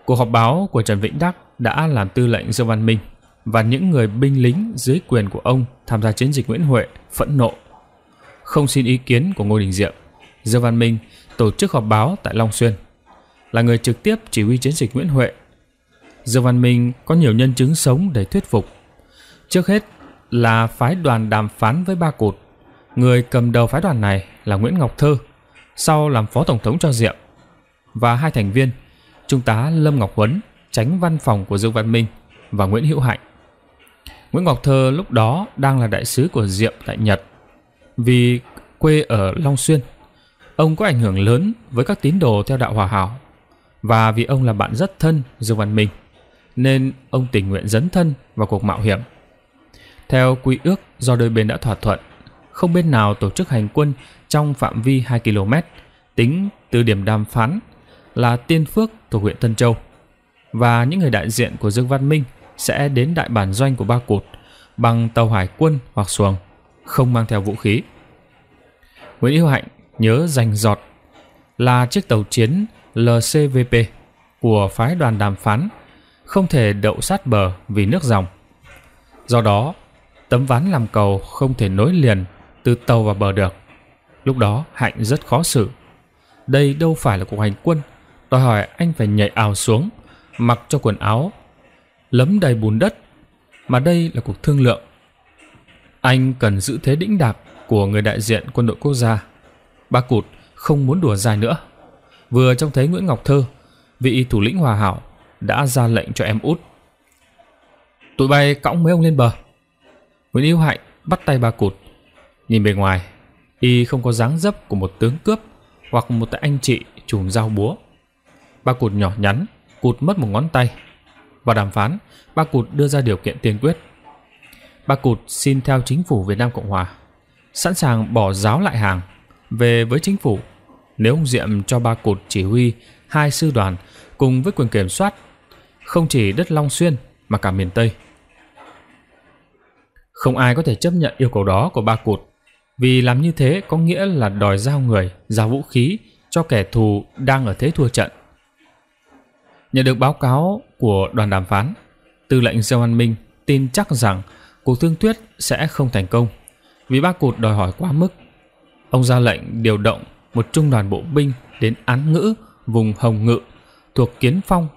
Cuộc họp báo của Trần Vĩnh Đắc đã làm tư lệnh Dương Văn Minh và những người binh lính dưới quyền của ông tham gia chiến dịch Nguyễn Huệ phẫn nộ. Không xin ý kiến của Ngô Đình Diệm, Dương Văn Minh tổ chức họp báo tại Long Xuyên, là người trực tiếp chỉ huy chiến dịch Nguyễn Huệ. Dương Văn Minh có nhiều nhân chứng sống để thuyết phục. Trước hết là phái đoàn đàm phán với Ba Cụt. Người cầm đầu phái đoàn này là Nguyễn Ngọc Thơ, sau làm phó tổng thống cho Diệm và hai thành viên Trung tá Lâm Ngọc Huấn, tránh văn phòng của Dương Văn Minh và Nguyễn Hữu Hạnh. Nguyễn Ngọc Thơ lúc đó đang là đại sứ của Diệm tại Nhật. Vì quê ở Long Xuyên, ông có ảnh hưởng lớn với các tín đồ theo đạo Hòa Hảo. Và vì ông là bạn rất thân Dương Văn Minh, nên ông tình nguyện dấn thân vào cuộc mạo hiểm. Theo quy ước do đôi bên đã thỏa thuận, không bên nào tổ chức hành quân trong phạm vi 2 km tính từ điểm đàm phán là Tiên Phước thuộc huyện Tân Châu. Và những người đại diện của Dương Văn Minh sẽ đến đại bản doanh của Ba Cụt bằng tàu hải quân hoặc xuồng, không mang theo vũ khí. Nguyễn Hữu Hạnh nhớ rành giọt là chiếc tàu chiến LCVP của phái đoàn đàm phán không thể đậu sát bờ vì nước dòng. Do đó, tấm ván làm cầu không thể nối liền từ tàu vào bờ được. Lúc đó Hạnh rất khó xử. Đây đâu phải là cuộc hành quân đòi hỏi anh phải nhảy ào xuống, mặc cho quần áo, lấm đầy bùn đất, mà đây là cuộc thương lượng. Anh cần giữ thế đĩnh đạc của người đại diện quân đội quốc gia. Ba Cụt không muốn đùa dài nữa. Vừa trông thấy Nguyễn Ngọc Thơ, vị thủ lĩnh hòa hảo, đã ra lệnh cho em út. Tụi bay cõng mấy ông lên bờ. Nguyễn Yêu Hạnh bắt tay Ba Cụt. Nhìn bề ngoài, y không có dáng dấp của một tướng cướp hoặc một tại anh chị chùm dao búa. Bà Cụt nhỏ nhắn, Cụt mất một ngón tay. Và đàm phán, bà Cụt đưa ra điều kiện tiên quyết. Bà Cụt xin theo chính phủ Việt Nam Cộng Hòa, sẵn sàng bỏ giáo lại hàng, về với chính phủ. Nếu ông Diệm cho bà Cụt chỉ huy hai sư đoàn cùng với quyền kiểm soát, không chỉ đất Long Xuyên mà cả miền Tây. Không ai có thể chấp nhận yêu cầu đó của ba cụt, vì làm như thế có nghĩa là đòi giao người, giao vũ khí cho kẻ thù đang ở thế thua trận. Nhận được báo cáo của đoàn đàm phán, tư lệnh Diêu An Minh tin chắc rằng cuộc thương thuyết sẽ không thành công vì bác cụt đòi hỏi quá mức. Ông ra lệnh điều động một trung đoàn bộ binh đến án ngữ vùng Hồng Ngự thuộc Kiến Phong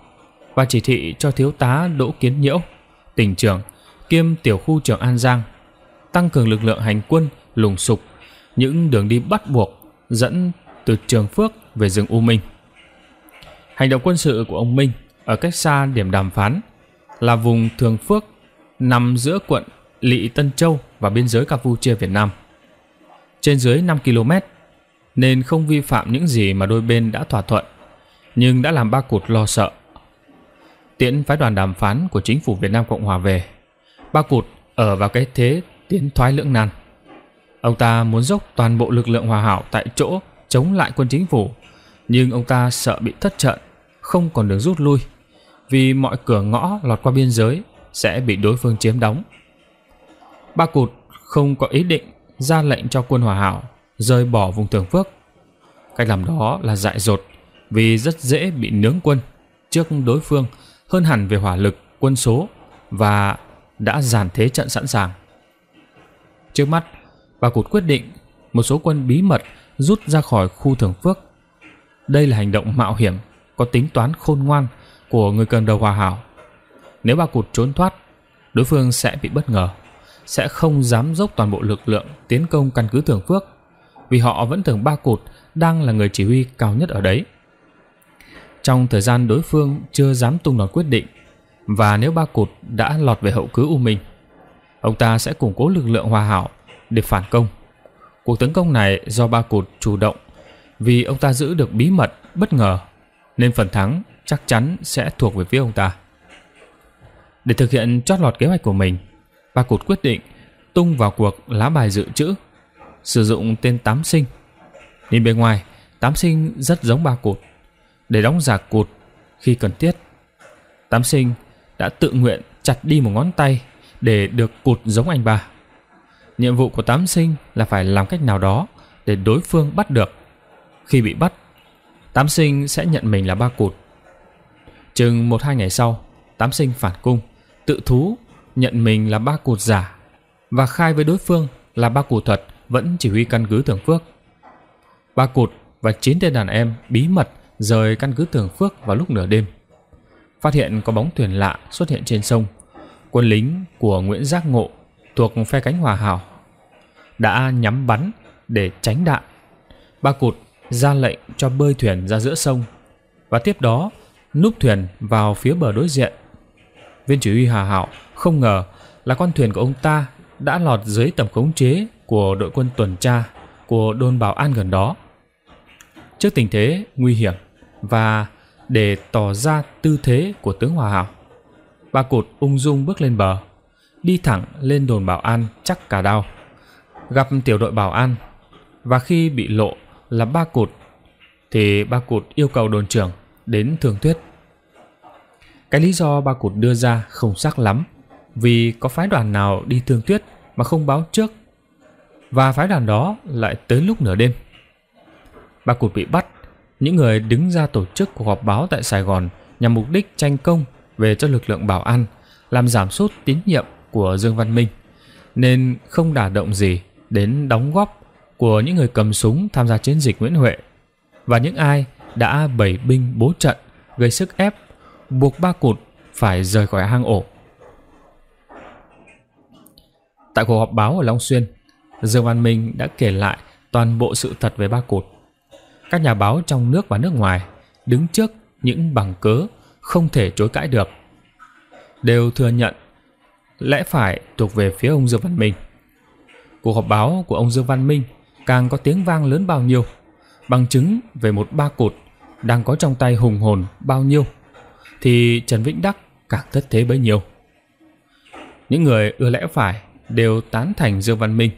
và chỉ thị cho thiếu tá Đỗ Kiến Nhiễu, tỉnh trưởng kiêm tiểu khu trưởng An Giang, tăng cường lực lượng hành quân lùng sục những đường đi bắt buộc dẫn từ Trường Phước về rừng U Minh. Hành động quân sự của ông Minh ở cách xa điểm đàm phán là vùng Thường Phước nằm giữa quận Lị Tân Châu và biên giới Campuchia Việt Nam. Trên dưới 5 km nên không vi phạm những gì mà đôi bên đã thỏa thuận, nhưng đã làm ba cụt lo sợ. Tiễn phái đoàn đàm phán của chính phủ Việt Nam Cộng Hòa về, ba cụt ở vào cái thế tiến thoái lưỡng nan. Ông ta muốn dốc toàn bộ lực lượng hòa hảo tại chỗ chống lại quân chính phủ, nhưng ông ta sợ bị thất trận không còn đường rút lui, vì mọi cửa ngõ lọt qua biên giới sẽ bị đối phương chiếm đóng. Ba Cụt không có ý định ra lệnh cho quân Hòa Hảo rời bỏ vùng Thường Phước. Cách làm đó là dại dột vì rất dễ bị nướng quân trước đối phương hơn hẳn về hỏa lực, quân số và đã giàn thế trận sẵn sàng. Trước mắt, bà Cụt quyết định một số quân bí mật rút ra khỏi khu Thường Phước. Đây là hành động mạo hiểm có tính toán khôn ngoan của người cầm đầu hòa hảo. Nếu ba cụt trốn thoát, đối phương sẽ bị bất ngờ, sẽ không dám dốc toàn bộ lực lượng tiến công căn cứ Thường Phước, vì họ vẫn tưởng ba cụt đang là người chỉ huy cao nhất ở đấy. Trong thời gian đối phương chưa dám tung đòn quyết định, và nếu ba cụt đã lọt về hậu cứ U Minh, ông ta sẽ củng cố lực lượng hòa hảo để phản công. Cuộc tấn công này do ba cụt chủ động vì ông ta giữ được bí mật bất ngờ nên phần thắng chắc chắn sẽ thuộc về phía ông ta. Để thực hiện chót lọt kế hoạch của mình, ba cụt quyết định tung vào cuộc lá bài dự trữ, sử dụng tên Tám Sinh. Nhìn bên ngoài, Tám Sinh rất giống ba cụt, để đóng giả cụt khi cần thiết. Tám Sinh đã tự nguyện chặt đi một ngón tay để được cụt giống anh ba. Nhiệm vụ của Tám Sinh là phải làm cách nào đó để đối phương bắt được. Khi bị bắt, Tám sinh sẽ nhận mình là ba cụt. Chừng một hai ngày sau, tám sinh phản cung, tự thú, nhận mình là ba cụt giả và khai với đối phương là ba cụt thật vẫn chỉ huy căn cứ Thường Phước. Ba cụt và chín tên đàn em bí mật rời căn cứ Thường Phước vào lúc nửa đêm. Phát hiện có bóng thuyền lạ xuất hiện trên sông. Quân lính của Nguyễn Giác Ngộ thuộc phe cánh Hòa Hảo đã nhắm bắn để tránh đạn. Ba cụt ra lệnh cho bơi thuyền ra giữa sông và tiếp đó núp thuyền vào phía bờ đối diện. Viên chỉ huy Hà Hạo không ngờ là con thuyền của ông ta đã lọt dưới tầm khống chế của đội quân tuần tra của đồn bảo an gần đó. Trước tình thế nguy hiểm và để tỏ ra tư thế của tướng Hòa Hảo, bà cụt ung dung bước lên bờ, đi thẳng lên đồn bảo an chắc cả đau gặp tiểu đội bảo an và khi bị lộ là ba cụt thì ba cụt yêu cầu đồn trưởng đến Thương Thuyết. cái lý do ba cụt đưa ra không xác lắm vì có phái đoàn nào đi thương Thuyết mà không báo trước và phái đoàn đó lại tới lúc nửa đêm ba cụt bị bắt những người đứng ra tổ chức cuộc họp báo tại sài gòn nhằm mục đích tranh công về cho lực lượng bảo an làm giảm sút tín nhiệm của dương văn minh nên không đả động gì đến đóng góp của những người cầm súng tham gia chiến dịch Nguyễn Huệ và những ai đã bày binh bố trận gây sức ép buộc ba cụt phải rời khỏi hang ổ. Tại cuộc họp báo ở Long Xuyên, Dương Văn Minh đã kể lại toàn bộ sự thật về ba cụt. Các nhà báo trong nước và nước ngoài đứng trước những bằng cớ không thể chối cãi được. Đều thừa nhận lẽ phải thuộc về phía ông Dương Văn Minh. Cuộc họp báo của ông Dương Văn Minh càng có tiếng vang lớn bao nhiêu, bằng chứng về một ba cột đang có trong tay hùng hồn bao nhiêu, thì Trần Vĩnh Đắc càng thất thế bấy nhiêu. Những người ưa lẽ phải đều tán thành Dương Văn Minh,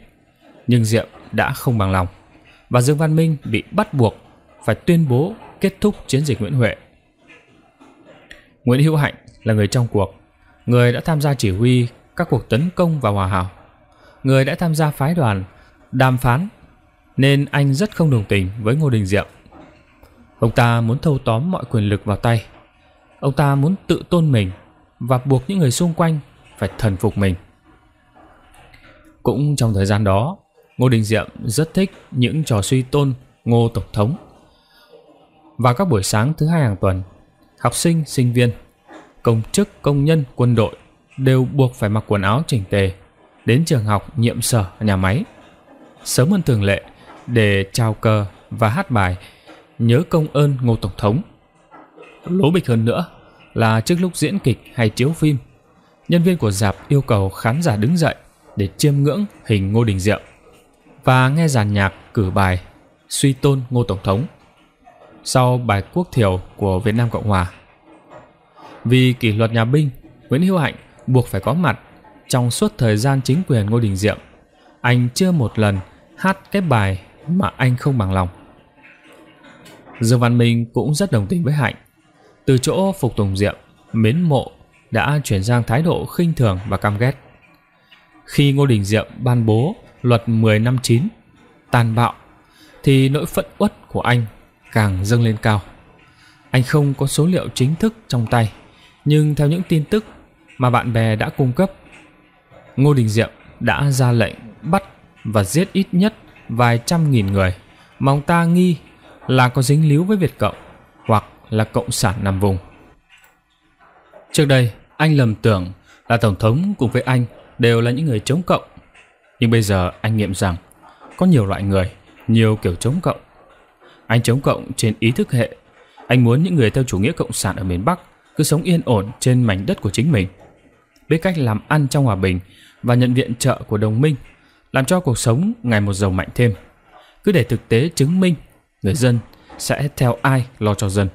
nhưng Diệm đã không bằng lòng, và Dương Văn Minh bị bắt buộc phải tuyên bố kết thúc chiến dịch Nguyễn Huệ. Nguyễn Hữu Hạnh là người trong cuộc, người đã tham gia chỉ huy các cuộc tấn công và Hòa Hảo, người đã tham gia phái đoàn, đàm phán nên anh rất không đồng tình với Ngô Đình Diệm. Ông ta muốn thâu tóm mọi quyền lực vào tay. Ông ta muốn tự tôn mình và buộc những người xung quanh phải thần phục mình. Cũng trong thời gian đó, Ngô Đình Diệm rất thích những trò suy tôn Ngô Tổng thống. Vào các buổi sáng thứ hai hàng tuần, học sinh, sinh viên, công chức, công nhân, quân đội đều buộc phải mặc quần áo chỉnh tề đến trường học nhiệm sở nhà máy. Sớm hơn thường lệ, để chào cờ và hát bài nhớ công ơn Ngô Tổng thống. Lố bịch hơn nữa là trước lúc diễn kịch hay chiếu phim, nhân viên của dạp yêu cầu khán giả đứng dậy để chiêm ngưỡng hình Ngô Đình diệm và nghe dàn nhạc cử bài Suy tôn Ngô Tổng thống sau bài quốc thiểu của Việt Nam Cộng Hòa. Vì kỷ luật nhà binh, Nguyễn Hữu Hạnh buộc phải có mặt trong suốt thời gian chính quyền Ngô Đình Diệm. Anh chưa một lần hát cái bài mà anh không bằng lòng. Dương Văn Minh cũng rất đồng tình với Hạnh. Từ chỗ phục tùng Diệm, mến mộ đã chuyển sang thái độ khinh thường và căm ghét. Khi Ngô Đình Diệm ban bố luật 10 năm 9 tàn bạo thì nỗi phẫn uất của anh càng dâng lên cao. Anh không có số liệu chính thức trong tay, nhưng theo những tin tức mà bạn bè đã cung cấp, Ngô Đình Diệm đã ra lệnh bắt và giết ít nhất vài trăm nghìn người mà ông ta nghi là có dính líu với Việt Cộng hoặc là Cộng sản nằm vùng. Trước đây, anh lầm tưởng là Tổng thống cùng với anh đều là những người chống cộng. Nhưng bây giờ anh nghiệm rằng có nhiều loại người, nhiều kiểu chống cộng. Anh chống cộng trên ý thức hệ. Anh muốn những người theo chủ nghĩa cộng sản ở miền Bắc cứ sống yên ổn trên mảnh đất của chính mình. Biết cách làm ăn trong hòa bình và nhận viện trợ của đồng minh làm cho cuộc sống ngày một giàu mạnh thêm. Cứ để thực tế chứng minh người dân sẽ theo ai lo cho dân.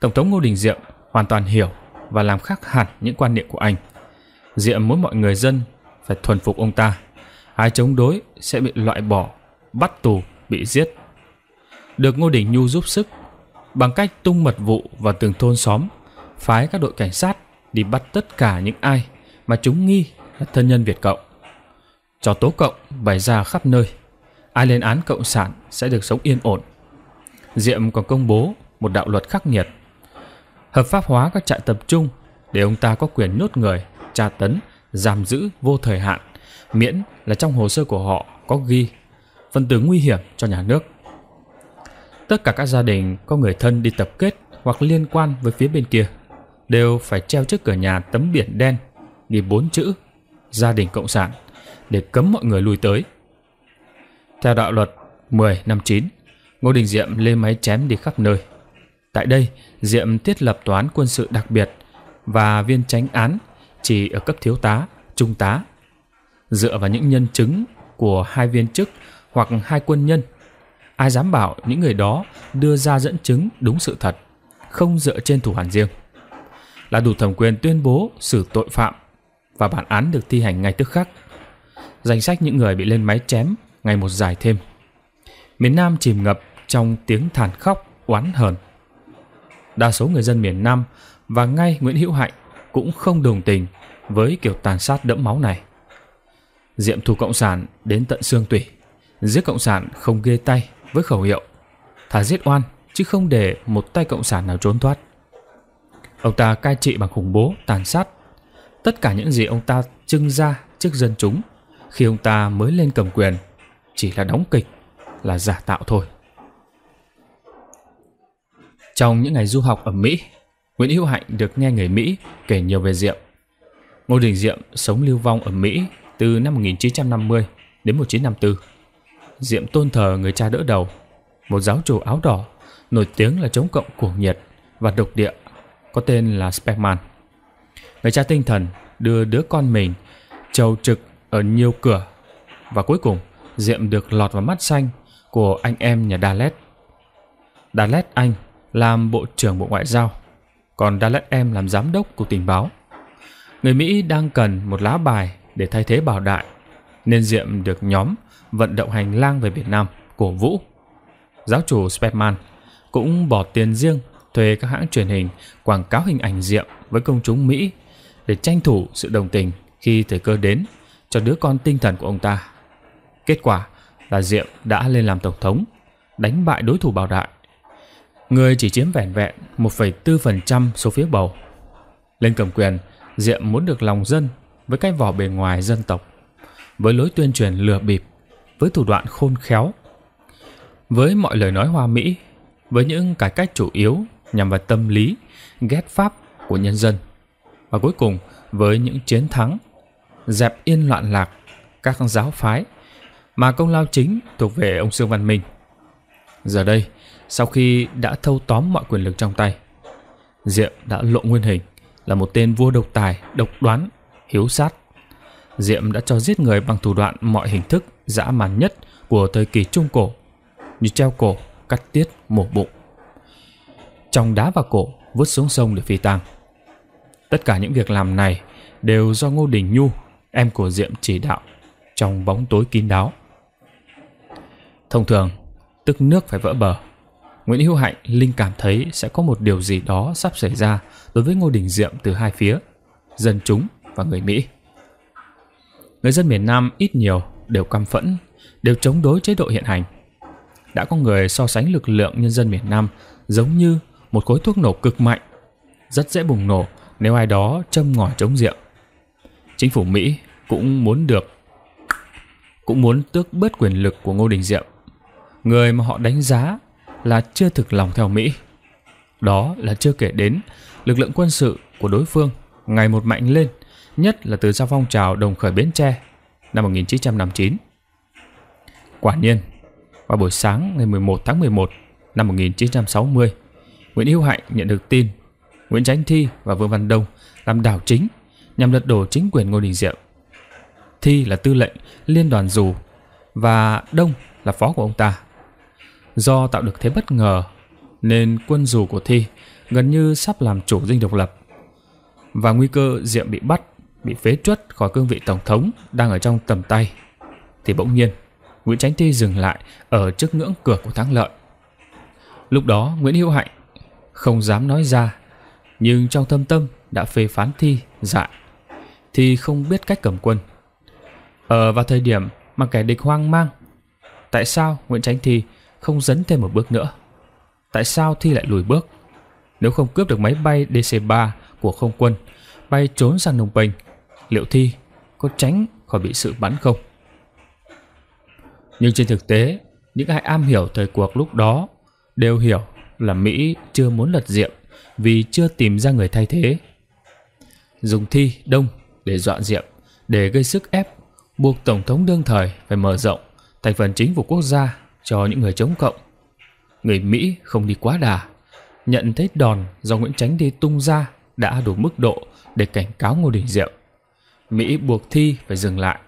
Tổng thống Ngô Đình Diệm hoàn toàn hiểu và làm khác hẳn những quan niệm của anh. Diệm muốn mọi người dân phải thuần phục ông ta. Ai chống đối sẽ bị loại bỏ, bắt tù, bị giết. Được Ngô Đình Nhu giúp sức bằng cách tung mật vụ vào từng thôn xóm, phái các đội cảnh sát đi bắt tất cả những ai mà chúng nghi là thân nhân Việt Cộng. Cho tố cộng bày ra khắp nơi Ai lên án cộng sản sẽ được sống yên ổn Diệm còn công bố một đạo luật khắc nghiệt Hợp pháp hóa các trại tập trung Để ông ta có quyền nhốt người, tra tấn, giam giữ vô thời hạn Miễn là trong hồ sơ của họ có ghi Phần tử nguy hiểm cho nhà nước Tất cả các gia đình có người thân đi tập kết hoặc liên quan với phía bên kia đều phải treo trước cửa nhà tấm biển đen ghi bốn chữ gia đình cộng sản để cấm mọi người lui tới. Theo đạo luật 10 năm 9, Ngô Đình Diệm lên máy chém đi khắp nơi. Tại đây, Diệm thiết lập toán quân sự đặc biệt và viên tránh án chỉ ở cấp thiếu tá, trung tá. Dựa vào những nhân chứng của hai viên chức hoặc hai quân nhân, ai dám bảo những người đó đưa ra dẫn chứng đúng sự thật, không dựa trên thủ hoàn riêng. Là đủ thẩm quyền tuyên bố xử tội phạm và bản án được thi hành ngay tức khắc danh sách những người bị lên máy chém ngày một dài thêm. Miền Nam chìm ngập trong tiếng thản khóc, oán hờn. Đa số người dân miền Nam và ngay Nguyễn Hữu Hạnh cũng không đồng tình với kiểu tàn sát đẫm máu này. Diệm thù Cộng sản đến tận xương tủy, giết Cộng sản không ghê tay với khẩu hiệu thả giết oan chứ không để một tay Cộng sản nào trốn thoát. Ông ta cai trị bằng khủng bố, tàn sát. Tất cả những gì ông ta trưng ra trước dân chúng khi ông ta mới lên cầm quyền chỉ là đóng kịch, là giả tạo thôi. Trong những ngày du học ở Mỹ, Nguyễn Hữu Hạnh được nghe người Mỹ kể nhiều về Diệm. Ngô Đình Diệm sống lưu vong ở Mỹ từ năm 1950 đến 1954. Diệm tôn thờ người cha đỡ đầu, một giáo chủ áo đỏ, nổi tiếng là chống cộng cuồng nhiệt và độc địa, có tên là Speckman. Người cha tinh thần đưa đứa con mình trầu trực ở nhiều cửa và cuối cùng Diệm được lọt vào mắt xanh của anh em nhà Dalet. Dalet anh làm Bộ trưởng Bộ Ngoại giao, còn Dalet em làm Giám đốc Cục Tình báo. Người Mỹ đang cần một lá bài để thay thế Bảo Đại, nên Diệm được nhóm vận động hành lang về Việt Nam cổ vũ. Giáo chủ Spedman cũng bỏ tiền riêng thuê các hãng truyền hình quảng cáo hình ảnh Diệm với công chúng Mỹ để tranh thủ sự đồng tình khi thời cơ đến cho đứa con tinh thần của ông ta. Kết quả là Diệm đã lên làm tổng thống, đánh bại đối thủ Bảo Đại. Người chỉ chiếm vẻn vẹn 1,4% số phiếu bầu. Lên cầm quyền, Diệm muốn được lòng dân với cái vỏ bề ngoài dân tộc, với lối tuyên truyền lừa bịp, với thủ đoạn khôn khéo, với mọi lời nói hoa mỹ, với những cải cách chủ yếu nhằm vào tâm lý, ghét pháp của nhân dân. Và cuối cùng, với những chiến thắng dẹp yên loạn lạc các giáo phái mà công lao chính thuộc về ông Sương Văn Minh. Giờ đây, sau khi đã thâu tóm mọi quyền lực trong tay, Diệm đã lộ nguyên hình là một tên vua độc tài, độc đoán, hiếu sát. Diệm đã cho giết người bằng thủ đoạn mọi hình thức dã man nhất của thời kỳ Trung Cổ, như treo cổ, cắt tiết, mổ bụng. Trong đá và cổ vứt xuống sông để phi tang. Tất cả những việc làm này đều do Ngô Đình Nhu em của Diệm chỉ đạo trong bóng tối kín đáo. Thông thường, tức nước phải vỡ bờ. Nguyễn Hữu Hạnh linh cảm thấy sẽ có một điều gì đó sắp xảy ra đối với Ngô Đình Diệm từ hai phía, dân chúng và người Mỹ. Người dân miền Nam ít nhiều đều căm phẫn, đều chống đối chế độ hiện hành. Đã có người so sánh lực lượng nhân dân miền Nam giống như một khối thuốc nổ cực mạnh, rất dễ bùng nổ nếu ai đó châm ngòi chống Diệm. Chính phủ Mỹ cũng muốn được cũng muốn tước bớt quyền lực của Ngô Đình Diệm, người mà họ đánh giá là chưa thực lòng theo Mỹ. Đó là chưa kể đến lực lượng quân sự của đối phương ngày một mạnh lên, nhất là từ sau phong trào đồng khởi Bến Tre năm 1959. Quả nhiên, vào buổi sáng ngày 11 tháng 11 năm 1960, Nguyễn Hữu Hạnh nhận được tin Nguyễn Chánh Thi và Vương Văn Đông làm đảo chính nhằm lật đổ chính quyền Ngô Đình Diệm. Thi là tư lệnh liên đoàn dù và Đông là phó của ông ta. Do tạo được thế bất ngờ nên quân dù của Thi gần như sắp làm chủ dinh độc lập và nguy cơ Diệm bị bắt, bị phế truất khỏi cương vị tổng thống đang ở trong tầm tay. Thì bỗng nhiên, Nguyễn Chánh Thi dừng lại ở trước ngưỡng cửa của thắng lợi. Lúc đó Nguyễn Hữu Hạnh không dám nói ra, nhưng trong thâm tâm đã phê phán Thi dại thì không biết cách cầm quân. Ở ờ, vào thời điểm mà kẻ địch hoang mang, tại sao Nguyễn Tránh Thi không dấn thêm một bước nữa? Tại sao Thi lại lùi bước? Nếu không cướp được máy bay DC-3 của không quân, bay trốn sang Nông Bình, liệu Thi có tránh khỏi bị sự bắn không? Nhưng trên thực tế, những ai am hiểu thời cuộc lúc đó đều hiểu là Mỹ chưa muốn lật diệm vì chưa tìm ra người thay thế. Dùng thi đông để dọa diệm, để gây sức ép, buộc Tổng thống đương thời phải mở rộng thành phần chính phủ quốc gia cho những người chống cộng. Người Mỹ không đi quá đà, nhận thấy đòn do Nguyễn Chánh đi tung ra đã đủ mức độ để cảnh cáo Ngô Đình Diệm. Mỹ buộc Thi phải dừng lại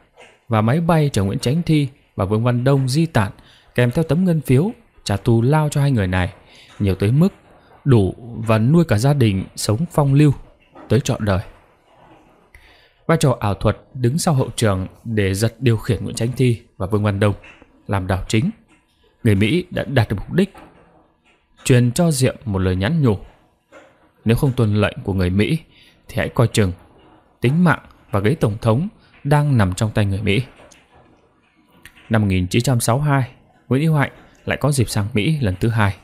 và máy bay chở Nguyễn Chánh Thi và Vương Văn Đông di tản kèm theo tấm ngân phiếu trả tù lao cho hai người này nhiều tới mức đủ và nuôi cả gia đình sống phong lưu tới trọn đời. Vai trò ảo thuật đứng sau hậu trường để giật điều khiển Nguyễn tránh Thi và Vương Văn Đông làm đảo chính. Người Mỹ đã đạt được mục đích. Truyền cho Diệm một lời nhắn nhủ. Nếu không tuân lệnh của người Mỹ thì hãy coi chừng. Tính mạng và ghế tổng thống đang nằm trong tay người Mỹ. Năm 1962, Nguyễn Hữu Hạnh lại có dịp sang Mỹ lần thứ hai.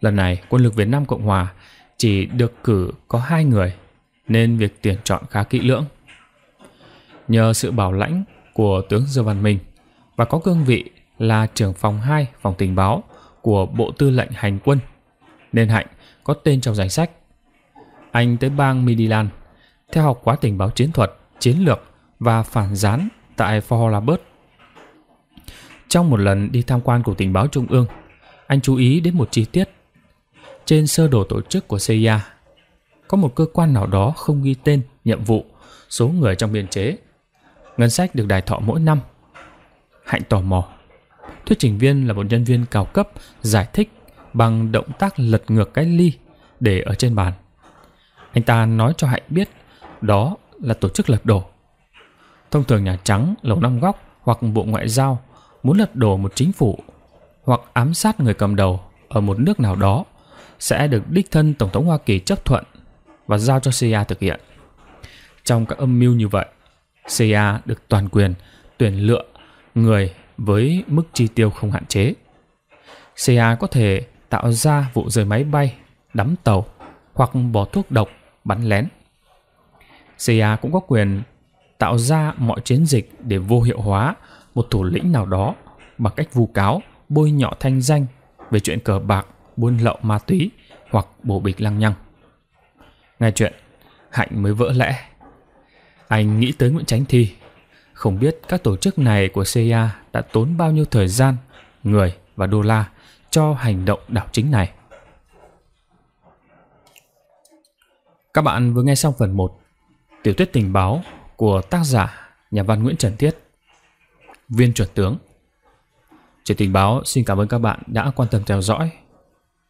Lần này, quân lực Việt Nam Cộng Hòa chỉ được cử có hai người, nên việc tuyển chọn khá kỹ lưỡng nhờ sự bảo lãnh của tướng Dương Văn Minh và có cương vị là trưởng phòng 2 phòng tình báo của Bộ Tư lệnh Hành quân, nên Hạnh có tên trong danh sách. Anh tới bang Midiland, theo học quá tình báo chiến thuật, chiến lược và phản gián tại Fort Labert. Trong một lần đi tham quan của tình báo trung ương, anh chú ý đến một chi tiết. Trên sơ đồ tổ chức của CIA, có một cơ quan nào đó không ghi tên, nhiệm vụ, số người trong biên chế Ngân sách được đài thọ mỗi năm. Hạnh tò mò. Thuyết trình viên là một nhân viên cao cấp giải thích bằng động tác lật ngược cái ly để ở trên bàn. Anh ta nói cho Hạnh biết đó là tổ chức lật đổ. Thông thường Nhà Trắng, Lầu Năm Góc hoặc Bộ Ngoại giao muốn lật đổ một chính phủ hoặc ám sát người cầm đầu ở một nước nào đó sẽ được đích thân Tổng thống Hoa Kỳ chấp thuận và giao cho CIA thực hiện. Trong các âm mưu như vậy, CA được toàn quyền tuyển lựa người với mức chi tiêu không hạn chế. CA có thể tạo ra vụ rơi máy bay, đắm tàu hoặc bỏ thuốc độc, bắn lén. CA cũng có quyền tạo ra mọi chiến dịch để vô hiệu hóa một thủ lĩnh nào đó bằng cách vu cáo, bôi nhọ thanh danh về chuyện cờ bạc, buôn lậu ma túy hoặc bổ bịch lăng nhăng. Nghe chuyện, Hạnh mới vỡ lẽ. Anh nghĩ tới Nguyễn Tránh Thi. Không biết các tổ chức này của CIA đã tốn bao nhiêu thời gian, người và đô la cho hành động đảo chính này. Các bạn vừa nghe xong phần 1 Tiểu thuyết tình báo của tác giả nhà văn Nguyễn Trần Thiết Viên chuẩn tướng Chuyện tình báo xin cảm ơn các bạn đã quan tâm theo dõi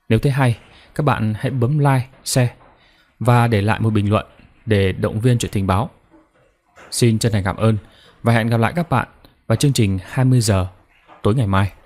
Nếu thấy hay, các bạn hãy bấm like, share và để lại một bình luận để động viên chuyện tình báo Xin chân thành cảm ơn và hẹn gặp lại các bạn vào chương trình 20 giờ tối ngày mai.